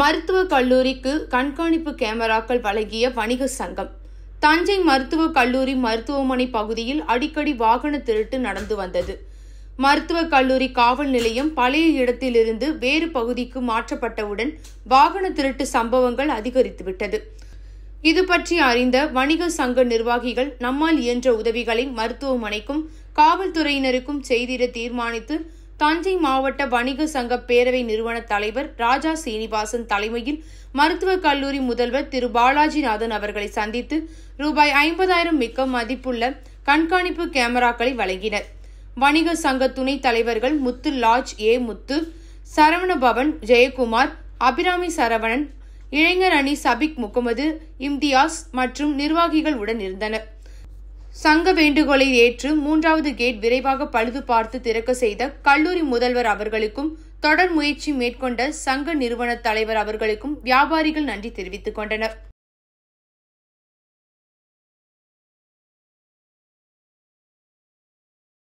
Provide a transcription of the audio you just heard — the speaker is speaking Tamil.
மருத்துவக் கல்லூரிக்கு கண்காணிப்பு கேமராக்கள் வழங்கிய வணிக சங்கம் தஞ்சை மருத்துவக் கல்லூரி மருத்துவமனை பகுதியில் அடிக்கடி வாகன திருட்டு நடந்து வந்தது மருத்துவக் கல்லூரி காவல் நிலையம் பழைய இடத்திலிருந்து வேறு பகுதிக்கு மாற்றப்பட்டவுடன் வாகன திருட்டு சம்பவங்கள் அதிகரித்துவிட்டது இது பற்றி அறிந்த வணிக சங்க நிர்வாகிகள் நம்மால் இயன்ற உதவிகளை மருத்துவமனைக்கும் காவல்துறையினருக்கும் செய்திட தீர்மானித்து தஞ்சை மாவட்ட வணிக சங்க பேரவை நிறுவன தலைவர் ராஜா சீனிவாசன் தலைமையில் மருத்துவக் கல்லூரி முதல்வர் திரு பாலாஜிநாதன் அவர்களை சந்தித்து ரூபாய் ஐம்பதாயிரம் மிக்க மதிப்புள்ள கண்காணிப்பு கேமராக்களை வழங்கினர் வணிக சங்க துணைத் தலைவர்கள் முத்து லாஜ் ஏ முத்து சரவணபவன் ஜெயக்குமார் அபிராமி சரவணன் இளைஞர் அணி சபிக் முகமது இம்தியாஸ் மற்றும் நிர்வாகிகள் உடன் இருந்தனர் சங்க வேண்டுகோளை ஏற்று மூன்றாவது கேட் விரைவாக பழுது பார்த்து திறக்க செய்த கல்லூரி முதல்வர் அவர்களுக்கும் தொடர் முயற்சி மேற்கொண்ட சங்க நிறுவன தலைவர் அவர்களுக்கும் வியாபாரிகள் நன்றி தெரிவித்துக் கொண்டனர்